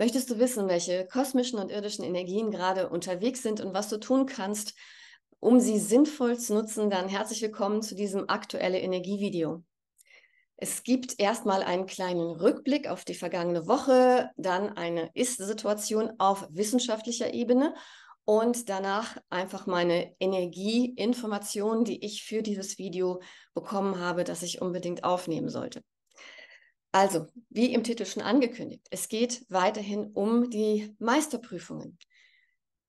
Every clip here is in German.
Möchtest du wissen, welche kosmischen und irdischen Energien gerade unterwegs sind und was du tun kannst, um sie sinnvoll zu nutzen, dann herzlich willkommen zu diesem aktuelle Energievideo. Es gibt erstmal einen kleinen Rückblick auf die vergangene Woche, dann eine Ist-Situation auf wissenschaftlicher Ebene und danach einfach meine Energieinformationen, die ich für dieses Video bekommen habe, das ich unbedingt aufnehmen sollte. Also, wie im Titel schon angekündigt, es geht weiterhin um die Meisterprüfungen.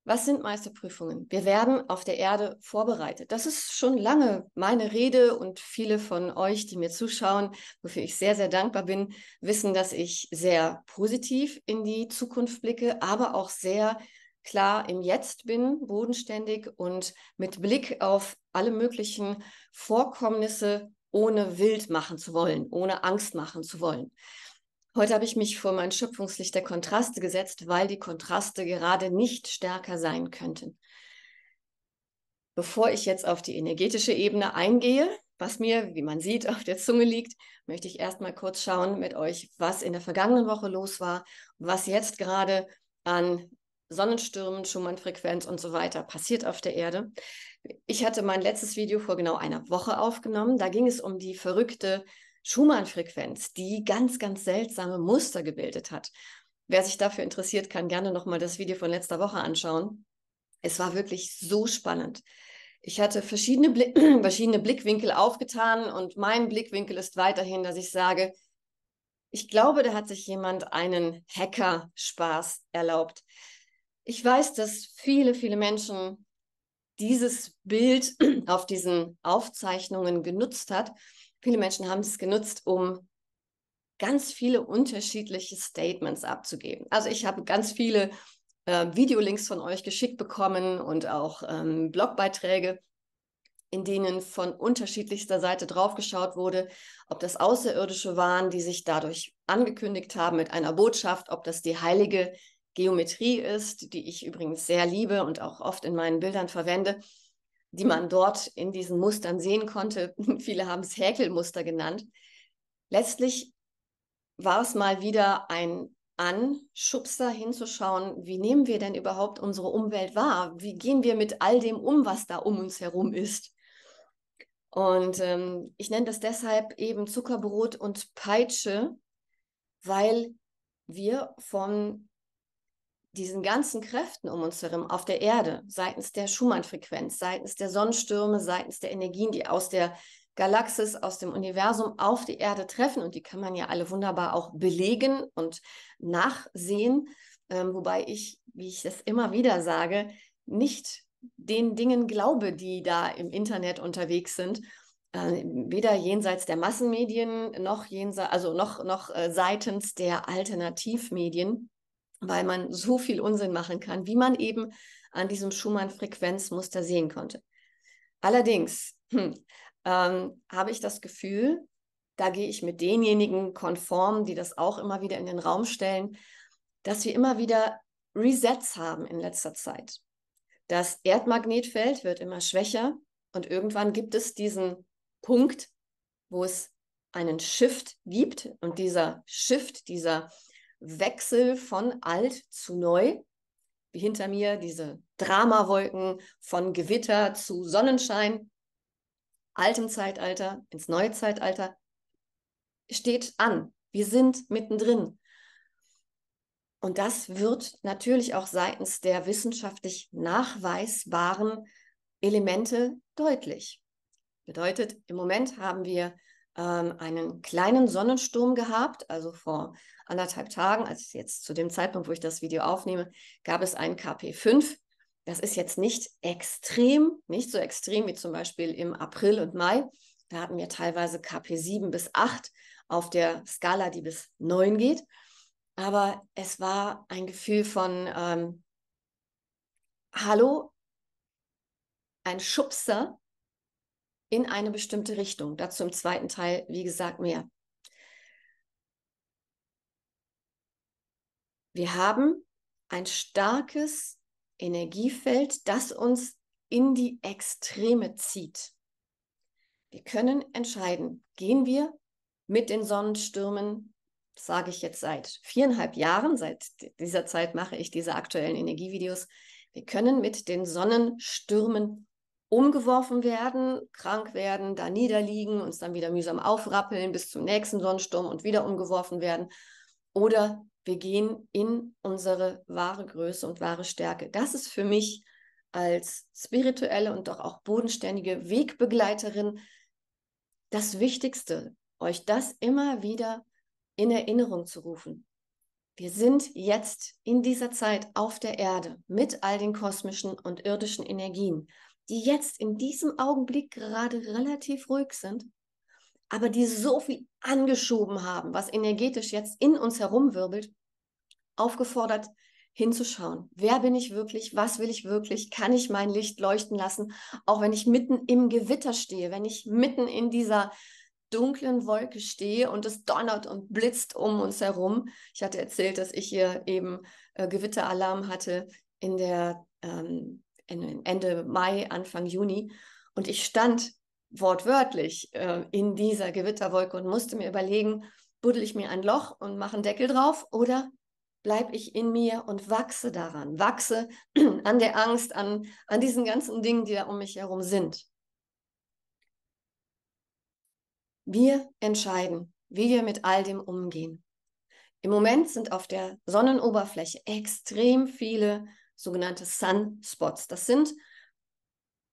Was sind Meisterprüfungen? Wir werden auf der Erde vorbereitet. Das ist schon lange meine Rede und viele von euch, die mir zuschauen, wofür ich sehr, sehr dankbar bin, wissen, dass ich sehr positiv in die Zukunft blicke, aber auch sehr klar im Jetzt bin, bodenständig und mit Blick auf alle möglichen Vorkommnisse ohne wild machen zu wollen, ohne Angst machen zu wollen. Heute habe ich mich vor mein Schöpfungslicht der Kontraste gesetzt, weil die Kontraste gerade nicht stärker sein könnten. Bevor ich jetzt auf die energetische Ebene eingehe, was mir, wie man sieht, auf der Zunge liegt, möchte ich erstmal kurz schauen mit euch, was in der vergangenen Woche los war, was jetzt gerade an Sonnenstürmen, Schumann-Frequenz und so weiter passiert auf der Erde. Ich hatte mein letztes Video vor genau einer Woche aufgenommen. Da ging es um die verrückte Schumann-Frequenz, die ganz, ganz seltsame Muster gebildet hat. Wer sich dafür interessiert, kann gerne nochmal das Video von letzter Woche anschauen. Es war wirklich so spannend. Ich hatte verschiedene, Bli verschiedene Blickwinkel aufgetan und mein Blickwinkel ist weiterhin, dass ich sage, ich glaube, da hat sich jemand einen Hacker-Spaß erlaubt. Ich weiß, dass viele, viele Menschen dieses Bild auf diesen Aufzeichnungen genutzt hat. Viele Menschen haben es genutzt, um ganz viele unterschiedliche Statements abzugeben. Also ich habe ganz viele äh, Videolinks von euch geschickt bekommen und auch ähm, Blogbeiträge, in denen von unterschiedlichster Seite draufgeschaut wurde, ob das Außerirdische waren, die sich dadurch angekündigt haben mit einer Botschaft, ob das die heilige Geometrie ist, die ich übrigens sehr liebe und auch oft in meinen Bildern verwende, die mhm. man dort in diesen Mustern sehen konnte. Viele haben es Häkelmuster genannt. Letztlich war es mal wieder ein Anschubser hinzuschauen, wie nehmen wir denn überhaupt unsere Umwelt wahr? Wie gehen wir mit all dem um, was da um uns herum ist? Und ähm, ich nenne das deshalb eben Zuckerbrot und Peitsche, weil wir von diesen ganzen Kräften um uns herum auf der Erde, seitens der Schumann-Frequenz, seitens der Sonnenstürme, seitens der Energien, die aus der Galaxis, aus dem Universum auf die Erde treffen. Und die kann man ja alle wunderbar auch belegen und nachsehen. Ähm, wobei ich, wie ich das immer wieder sage, nicht den Dingen glaube, die da im Internet unterwegs sind. Äh, weder jenseits der Massenmedien noch jenseits, also noch, noch äh, seitens der Alternativmedien weil man so viel Unsinn machen kann, wie man eben an diesem Schumann-Frequenzmuster sehen konnte. Allerdings hm, ähm, habe ich das Gefühl, da gehe ich mit denjenigen konform, die das auch immer wieder in den Raum stellen, dass wir immer wieder Resets haben in letzter Zeit. Das Erdmagnetfeld wird immer schwächer und irgendwann gibt es diesen Punkt, wo es einen Shift gibt und dieser Shift, dieser Wechsel von alt zu neu, wie hinter mir diese Dramawolken von Gewitter zu Sonnenschein, altem Zeitalter ins neue Zeitalter, steht an. Wir sind mittendrin. Und das wird natürlich auch seitens der wissenschaftlich nachweisbaren Elemente deutlich. Bedeutet, im Moment haben wir ähm, einen kleinen Sonnensturm gehabt. Also vor anderthalb Tagen, als jetzt zu dem Zeitpunkt, wo ich das Video aufnehme, gab es einen KP5. Das ist jetzt nicht extrem, nicht so extrem wie zum Beispiel im April und Mai. Da hatten wir teilweise KP7 bis 8 auf der Skala, die bis 9 geht. Aber es war ein Gefühl von, ähm, hallo, ein Schubser in eine bestimmte Richtung. Dazu im zweiten Teil, wie gesagt, mehr. Wir haben ein starkes Energiefeld, das uns in die Extreme zieht. Wir können entscheiden, gehen wir mit den Sonnenstürmen, sage ich jetzt seit viereinhalb Jahren, seit dieser Zeit mache ich diese aktuellen Energievideos, wir können mit den Sonnenstürmen umgeworfen werden, krank werden, da niederliegen, uns dann wieder mühsam aufrappeln bis zum nächsten Sonnensturm und wieder umgeworfen werden. Oder wir gehen in unsere wahre Größe und wahre Stärke. Das ist für mich als spirituelle und doch auch bodenständige Wegbegleiterin das Wichtigste, euch das immer wieder in Erinnerung zu rufen. Wir sind jetzt in dieser Zeit auf der Erde mit all den kosmischen und irdischen Energien die jetzt in diesem Augenblick gerade relativ ruhig sind, aber die so viel angeschoben haben, was energetisch jetzt in uns herumwirbelt, aufgefordert hinzuschauen. Wer bin ich wirklich? Was will ich wirklich? Kann ich mein Licht leuchten lassen? Auch wenn ich mitten im Gewitter stehe, wenn ich mitten in dieser dunklen Wolke stehe und es donnert und blitzt um uns herum. Ich hatte erzählt, dass ich hier eben äh, Gewitteralarm hatte in der ähm, Ende Mai, Anfang Juni. Und ich stand wortwörtlich äh, in dieser Gewitterwolke und musste mir überlegen, buddel ich mir ein Loch und mache einen Deckel drauf oder bleibe ich in mir und wachse daran, wachse an der Angst, an, an diesen ganzen Dingen, die da um mich herum sind. Wir entscheiden, wie wir mit all dem umgehen. Im Moment sind auf der Sonnenoberfläche extrem viele sogenannte Sunspots. Das sind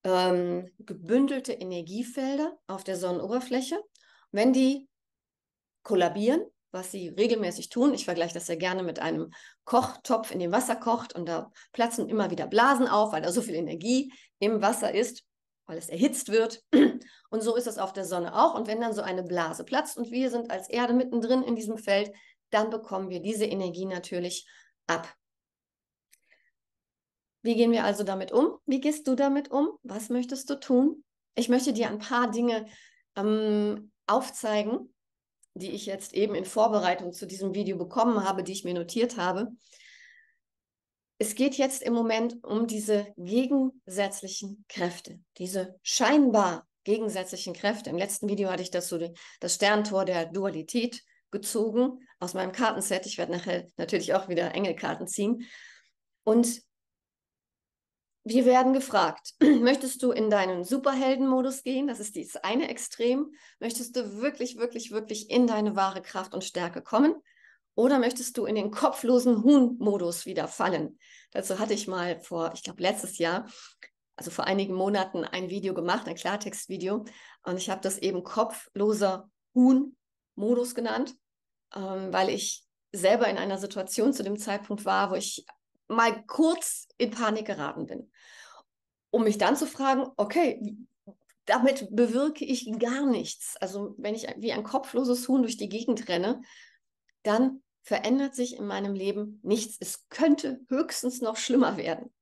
ähm, gebündelte Energiefelder auf der Sonnenoberfläche. Wenn die kollabieren, was sie regelmäßig tun, ich vergleiche das sehr gerne mit einem Kochtopf, in dem Wasser kocht und da platzen immer wieder Blasen auf, weil da so viel Energie im Wasser ist, weil es erhitzt wird. Und so ist es auf der Sonne auch. Und wenn dann so eine Blase platzt und wir sind als Erde mittendrin in diesem Feld, dann bekommen wir diese Energie natürlich ab. Wie gehen wir also damit um? Wie gehst du damit um? Was möchtest du tun? Ich möchte dir ein paar Dinge ähm, aufzeigen, die ich jetzt eben in Vorbereitung zu diesem Video bekommen habe, die ich mir notiert habe. Es geht jetzt im Moment um diese gegensätzlichen Kräfte, diese scheinbar gegensätzlichen Kräfte. Im letzten Video hatte ich das, so, das Sterntor der Dualität gezogen aus meinem Kartenset. Ich werde nachher natürlich auch wieder Engelkarten ziehen. Und wir werden gefragt, möchtest du in deinen Superheldenmodus gehen? Das ist dieses eine Extrem. Möchtest du wirklich, wirklich, wirklich in deine wahre Kraft und Stärke kommen? Oder möchtest du in den kopflosen Huhn-Modus wieder fallen? Dazu hatte ich mal vor, ich glaube, letztes Jahr, also vor einigen Monaten, ein Video gemacht, ein Klartextvideo. Und ich habe das eben kopfloser Huhn-Modus genannt, ähm, weil ich selber in einer Situation zu dem Zeitpunkt war, wo ich mal kurz in Panik geraten bin. Um mich dann zu fragen, okay, damit bewirke ich gar nichts. Also wenn ich wie ein kopfloses Huhn durch die Gegend renne, dann verändert sich in meinem Leben nichts. Es könnte höchstens noch schlimmer werden.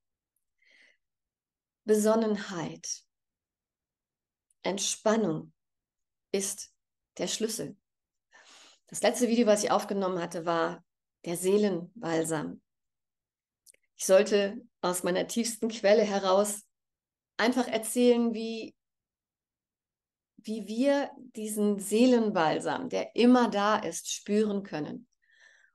Besonnenheit, Entspannung ist der Schlüssel. Das letzte Video, was ich aufgenommen hatte, war der Seelenbalsam. Ich sollte aus meiner tiefsten Quelle heraus einfach erzählen, wie, wie wir diesen Seelenbalsam, der immer da ist, spüren können.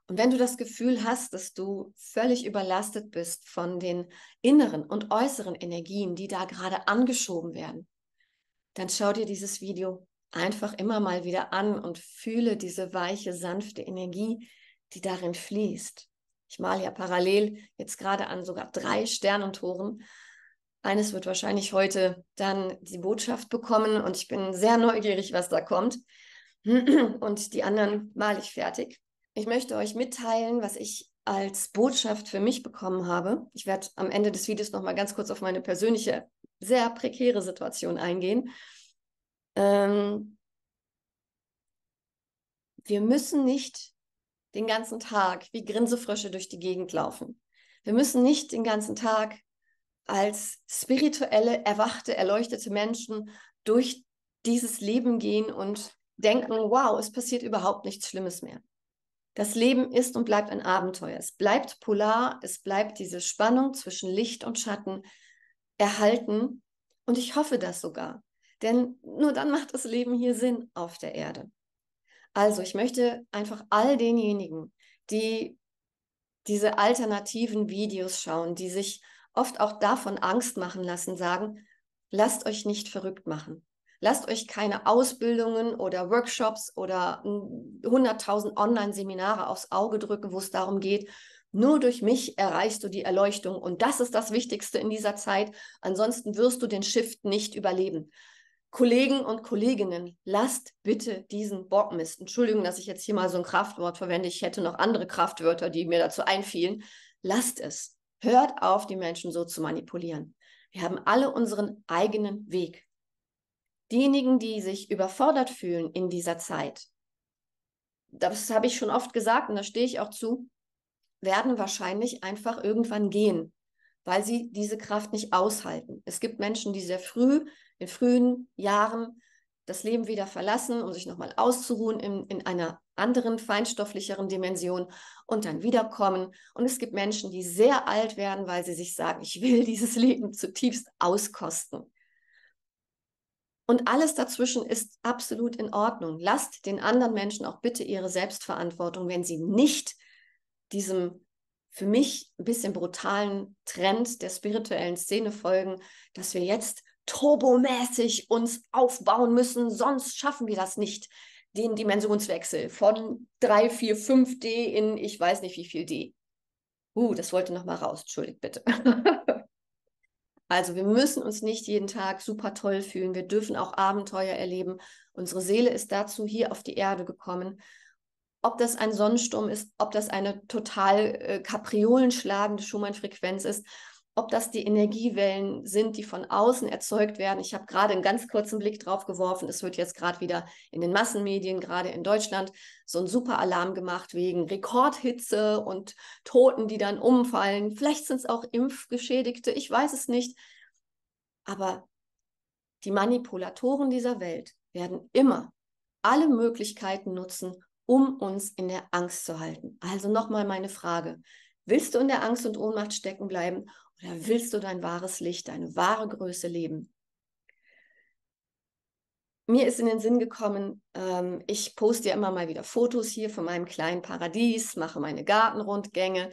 Und wenn du das Gefühl hast, dass du völlig überlastet bist von den inneren und äußeren Energien, die da gerade angeschoben werden, dann schau dir dieses Video einfach immer mal wieder an und fühle diese weiche, sanfte Energie, die darin fließt. Ich male ja parallel jetzt gerade an sogar drei Sternentoren. Eines wird wahrscheinlich heute dann die Botschaft bekommen und ich bin sehr neugierig, was da kommt. Und die anderen male ich fertig. Ich möchte euch mitteilen, was ich als Botschaft für mich bekommen habe. Ich werde am Ende des Videos nochmal ganz kurz auf meine persönliche, sehr prekäre Situation eingehen. Ähm, wir müssen nicht den ganzen Tag wie Grinsefrösche durch die Gegend laufen. Wir müssen nicht den ganzen Tag als spirituelle, erwachte, erleuchtete Menschen durch dieses Leben gehen und denken, wow, es passiert überhaupt nichts Schlimmes mehr. Das Leben ist und bleibt ein Abenteuer. Es bleibt polar, es bleibt diese Spannung zwischen Licht und Schatten erhalten. Und ich hoffe das sogar. Denn nur dann macht das Leben hier Sinn auf der Erde. Also ich möchte einfach all denjenigen, die diese alternativen Videos schauen, die sich oft auch davon Angst machen lassen, sagen, lasst euch nicht verrückt machen. Lasst euch keine Ausbildungen oder Workshops oder 100.000 hm, Online-Seminare aufs Auge drücken, wo es darum geht, nur durch mich erreichst du die Erleuchtung. Und das ist das Wichtigste in dieser Zeit. Ansonsten wirst du den Shift nicht überleben. Kollegen und Kolleginnen, lasst bitte diesen Bockmist. Entschuldigung, dass ich jetzt hier mal so ein Kraftwort verwende. Ich hätte noch andere Kraftwörter, die mir dazu einfielen. Lasst es. Hört auf, die Menschen so zu manipulieren. Wir haben alle unseren eigenen Weg. Diejenigen, die sich überfordert fühlen in dieser Zeit, das habe ich schon oft gesagt und da stehe ich auch zu, werden wahrscheinlich einfach irgendwann gehen, weil sie diese Kraft nicht aushalten. Es gibt Menschen, die sehr früh in frühen Jahren das Leben wieder verlassen, um sich nochmal auszuruhen in, in einer anderen, feinstofflicheren Dimension und dann wiederkommen. Und es gibt Menschen, die sehr alt werden, weil sie sich sagen, ich will dieses Leben zutiefst auskosten. Und alles dazwischen ist absolut in Ordnung. Lasst den anderen Menschen auch bitte ihre Selbstverantwortung, wenn sie nicht diesem für mich ein bisschen brutalen Trend der spirituellen Szene folgen, dass wir jetzt turbomäßig uns aufbauen müssen, sonst schaffen wir das nicht, den Dimensionswechsel von 3, 4, 5D in ich weiß nicht wie viel D. Uh, das wollte nochmal raus, entschuldigt bitte. also wir müssen uns nicht jeden Tag super toll fühlen, wir dürfen auch Abenteuer erleben. Unsere Seele ist dazu hier auf die Erde gekommen. Ob das ein Sonnensturm ist, ob das eine total äh, kapriolenschlagende Schumann-Frequenz ist ob das die Energiewellen sind, die von außen erzeugt werden. Ich habe gerade einen ganz kurzen Blick drauf geworfen. Es wird jetzt gerade wieder in den Massenmedien, gerade in Deutschland, so ein super Alarm gemacht wegen Rekordhitze und Toten, die dann umfallen. Vielleicht sind es auch Impfgeschädigte, ich weiß es nicht. Aber die Manipulatoren dieser Welt werden immer alle Möglichkeiten nutzen, um uns in der Angst zu halten. Also nochmal meine Frage. Willst du in der Angst und Ohnmacht stecken bleiben oder willst du dein wahres Licht, deine wahre Größe leben? Mir ist in den Sinn gekommen, ähm, ich poste ja immer mal wieder Fotos hier von meinem kleinen Paradies, mache meine Gartenrundgänge,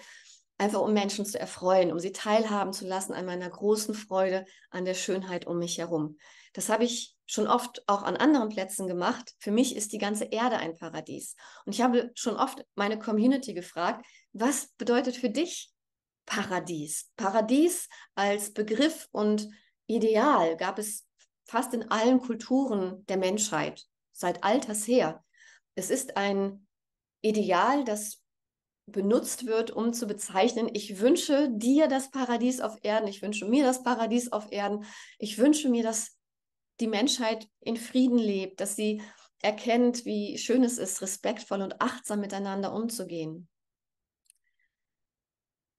einfach um Menschen zu erfreuen, um sie teilhaben zu lassen an meiner großen Freude, an der Schönheit um mich herum. Das habe ich schon oft auch an anderen Plätzen gemacht. Für mich ist die ganze Erde ein Paradies. Und ich habe schon oft meine Community gefragt, was bedeutet für dich Paradies. Paradies als Begriff und Ideal gab es fast in allen Kulturen der Menschheit seit alters her. Es ist ein Ideal, das benutzt wird, um zu bezeichnen, ich wünsche dir das Paradies auf Erden, ich wünsche mir das Paradies auf Erden, ich wünsche mir, dass die Menschheit in Frieden lebt, dass sie erkennt, wie schön es ist, respektvoll und achtsam miteinander umzugehen.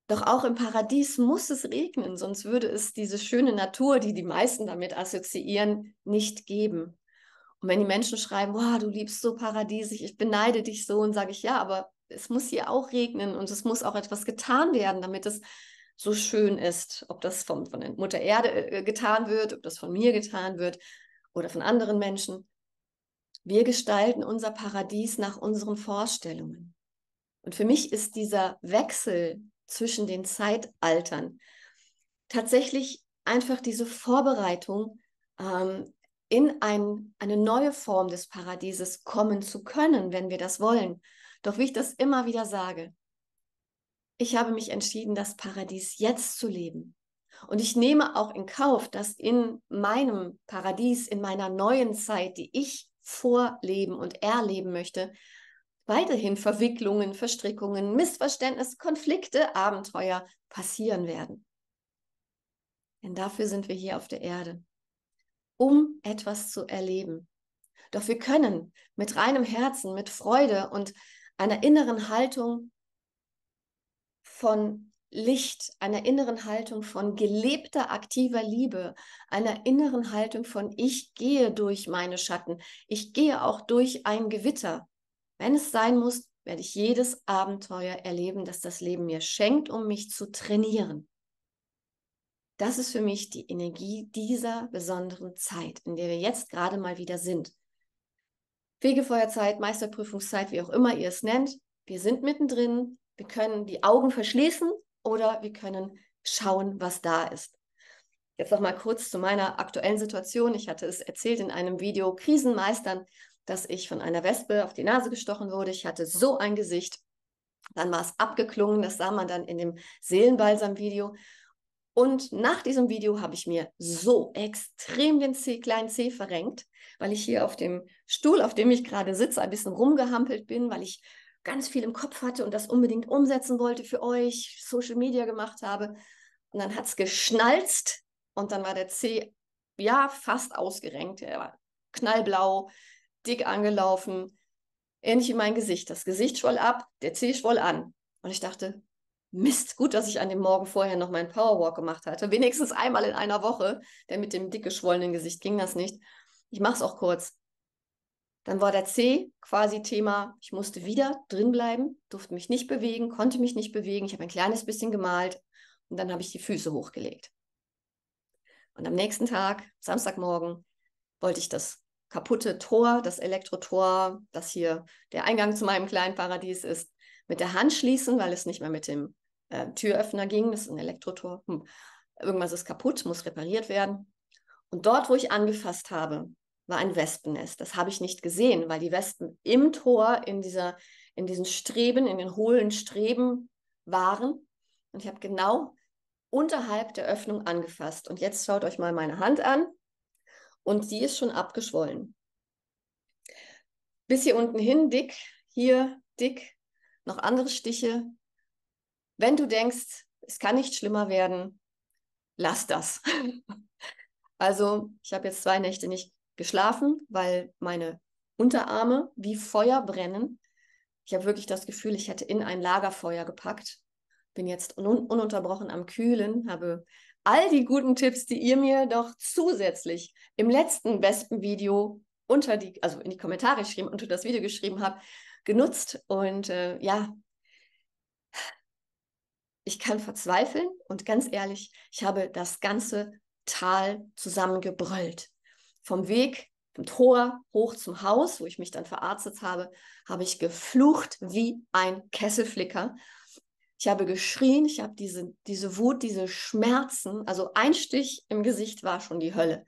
Doch auch im Paradies muss es regnen, sonst würde es diese schöne Natur, die die meisten damit assoziieren, nicht geben. Und wenn die Menschen schreiben, wow, du liebst so paradiesig, ich beneide dich so, und sage ich, ja, aber es muss hier auch regnen und es muss auch etwas getan werden, damit es so schön ist. Ob das vom, von der Mutter Erde äh, äh, getan wird, ob das von mir getan wird oder von anderen Menschen. Wir gestalten unser Paradies nach unseren Vorstellungen. Und für mich ist dieser Wechsel zwischen den Zeitaltern. Tatsächlich einfach diese Vorbereitung, ähm, in ein, eine neue Form des Paradieses kommen zu können, wenn wir das wollen. Doch wie ich das immer wieder sage, ich habe mich entschieden, das Paradies jetzt zu leben. Und ich nehme auch in Kauf, dass in meinem Paradies, in meiner neuen Zeit, die ich vorleben und erleben möchte, weiterhin Verwicklungen, Verstrickungen, Missverständnisse, Konflikte, Abenteuer passieren werden. Denn dafür sind wir hier auf der Erde, um etwas zu erleben. Doch wir können mit reinem Herzen, mit Freude und einer inneren Haltung von Licht, einer inneren Haltung von gelebter, aktiver Liebe, einer inneren Haltung von ich gehe durch meine Schatten, ich gehe auch durch ein Gewitter, wenn es sein muss, werde ich jedes Abenteuer erleben, das das Leben mir schenkt, um mich zu trainieren. Das ist für mich die Energie dieser besonderen Zeit, in der wir jetzt gerade mal wieder sind. Fegefeuerzeit, Meisterprüfungszeit, wie auch immer ihr es nennt. Wir sind mittendrin. Wir können die Augen verschließen oder wir können schauen, was da ist. Jetzt noch mal kurz zu meiner aktuellen Situation. Ich hatte es erzählt in einem Video Krisenmeistern dass ich von einer Wespe auf die Nase gestochen wurde. Ich hatte so ein Gesicht. Dann war es abgeklungen, das sah man dann in dem Seelenbalsam-Video. Und nach diesem Video habe ich mir so extrem den C, kleinen C verrenkt, weil ich hier auf dem Stuhl, auf dem ich gerade sitze, ein bisschen rumgehampelt bin, weil ich ganz viel im Kopf hatte und das unbedingt umsetzen wollte für euch, Social Media gemacht habe. Und dann hat es geschnalzt und dann war der C ja fast ausgerenkt. Er war knallblau, dick angelaufen, ähnlich wie mein Gesicht. Das Gesicht schwoll ab, der Zeh schwoll an. Und ich dachte, Mist, gut, dass ich an dem Morgen vorher noch meinen Powerwalk gemacht hatte. Wenigstens einmal in einer Woche, denn mit dem dick geschwollenen Gesicht ging das nicht. Ich mache es auch kurz. Dann war der C quasi Thema, ich musste wieder drinbleiben, durfte mich nicht bewegen, konnte mich nicht bewegen. Ich habe ein kleines bisschen gemalt und dann habe ich die Füße hochgelegt. Und am nächsten Tag, Samstagmorgen, wollte ich das kaputte Tor, das Elektrotor, das hier der Eingang zu meinem kleinen Paradies ist, mit der Hand schließen, weil es nicht mehr mit dem äh, Türöffner ging. Das ist ein Elektrotor. Hm. Irgendwas ist kaputt, muss repariert werden. Und dort, wo ich angefasst habe, war ein Wespennest. Das habe ich nicht gesehen, weil die Wespen im Tor in dieser in diesen Streben, in den hohlen Streben waren. Und ich habe genau unterhalb der Öffnung angefasst. Und jetzt schaut euch mal meine Hand an und sie ist schon abgeschwollen. Bis hier unten hin dick, hier dick, noch andere Stiche. Wenn du denkst, es kann nicht schlimmer werden, lass das. also ich habe jetzt zwei Nächte nicht geschlafen, weil meine Unterarme wie Feuer brennen. Ich habe wirklich das Gefühl, ich hätte in ein Lagerfeuer gepackt. Bin jetzt un ununterbrochen am Kühlen, habe all die guten Tipps, die ihr mir doch zusätzlich im letzten Wespen-Video unter die, also in die Kommentare geschrieben, unter das Video geschrieben habt, genutzt. Und äh, ja, ich kann verzweifeln und ganz ehrlich, ich habe das ganze Tal zusammengebrüllt. Vom Weg vom Tor hoch zum Haus, wo ich mich dann verarztet habe, habe ich geflucht wie ein Kesselflicker ich habe geschrien, ich habe diese, diese Wut, diese Schmerzen. Also ein Stich im Gesicht war schon die Hölle.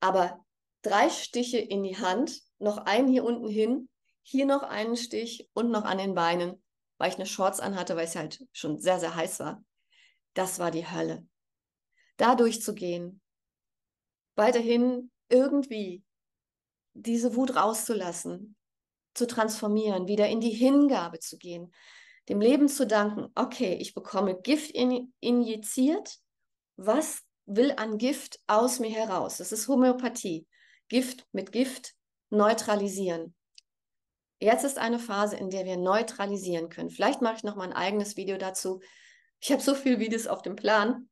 Aber drei Stiche in die Hand, noch einen hier unten hin, hier noch einen Stich und noch an den Beinen, weil ich eine Shorts anhatte, weil es halt schon sehr, sehr heiß war. Das war die Hölle. Da durchzugehen, weiterhin irgendwie diese Wut rauszulassen, zu transformieren, wieder in die Hingabe zu gehen, dem Leben zu danken, okay, ich bekomme Gift in, injiziert, was will an Gift aus mir heraus? Das ist Homöopathie. Gift mit Gift neutralisieren. Jetzt ist eine Phase, in der wir neutralisieren können. Vielleicht mache ich noch mal ein eigenes Video dazu. Ich habe so viele Videos auf dem Plan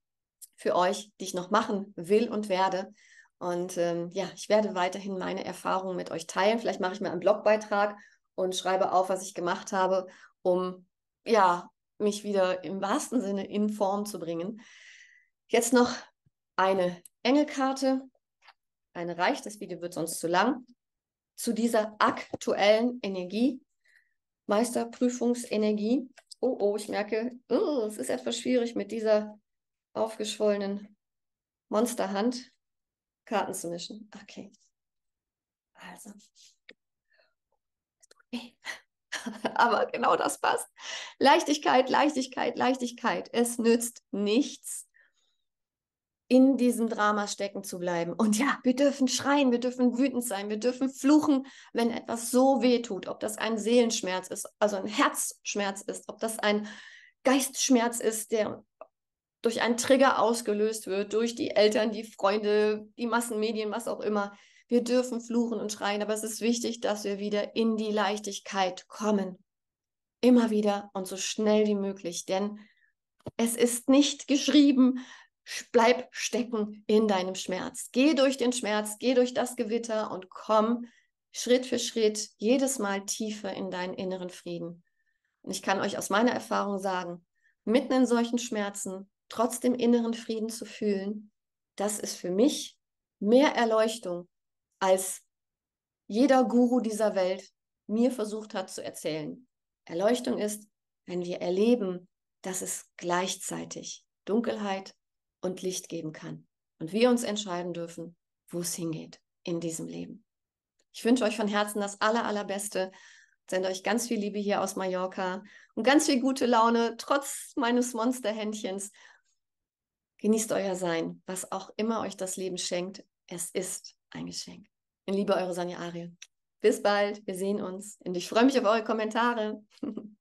für euch, die ich noch machen will und werde. Und ähm, ja, ich werde weiterhin meine Erfahrungen mit euch teilen. Vielleicht mache ich mal einen Blogbeitrag und schreibe auf, was ich gemacht habe, um ja, mich wieder im wahrsten Sinne in Form zu bringen. Jetzt noch eine Engelkarte. Eine reicht, das Video wird sonst zu lang. Zu dieser aktuellen Energie, Meisterprüfungsenergie. Oh, oh, ich merke, oh, es ist etwas schwierig mit dieser aufgeschwollenen Monsterhand Karten zu mischen. Okay. Also. Es Aber genau das passt. Leichtigkeit, Leichtigkeit, Leichtigkeit. Es nützt nichts, in diesem Drama stecken zu bleiben. Und ja, wir dürfen schreien, wir dürfen wütend sein, wir dürfen fluchen, wenn etwas so weh tut. Ob das ein Seelenschmerz ist, also ein Herzschmerz ist, ob das ein Geistschmerz ist, der durch einen Trigger ausgelöst wird, durch die Eltern, die Freunde, die Massenmedien, was auch immer. Wir dürfen fluchen und schreien, aber es ist wichtig, dass wir wieder in die Leichtigkeit kommen. Immer wieder und so schnell wie möglich, denn es ist nicht geschrieben, bleib stecken in deinem Schmerz. Geh durch den Schmerz, geh durch das Gewitter und komm Schritt für Schritt jedes Mal tiefer in deinen inneren Frieden. Und ich kann euch aus meiner Erfahrung sagen, mitten in solchen Schmerzen trotzdem inneren Frieden zu fühlen, das ist für mich mehr Erleuchtung als jeder Guru dieser Welt mir versucht hat zu erzählen. Erleuchtung ist, wenn wir erleben, dass es gleichzeitig Dunkelheit und Licht geben kann und wir uns entscheiden dürfen, wo es hingeht in diesem Leben. Ich wünsche euch von Herzen das aller, allerbeste. Sende euch ganz viel Liebe hier aus Mallorca und ganz viel gute Laune, trotz meines Monsterhändchens. Genießt euer Sein, was auch immer euch das Leben schenkt. Es ist ein Geschenk. In Liebe, eure Sonja Ariel. Bis bald, wir sehen uns und ich freue mich auf eure Kommentare.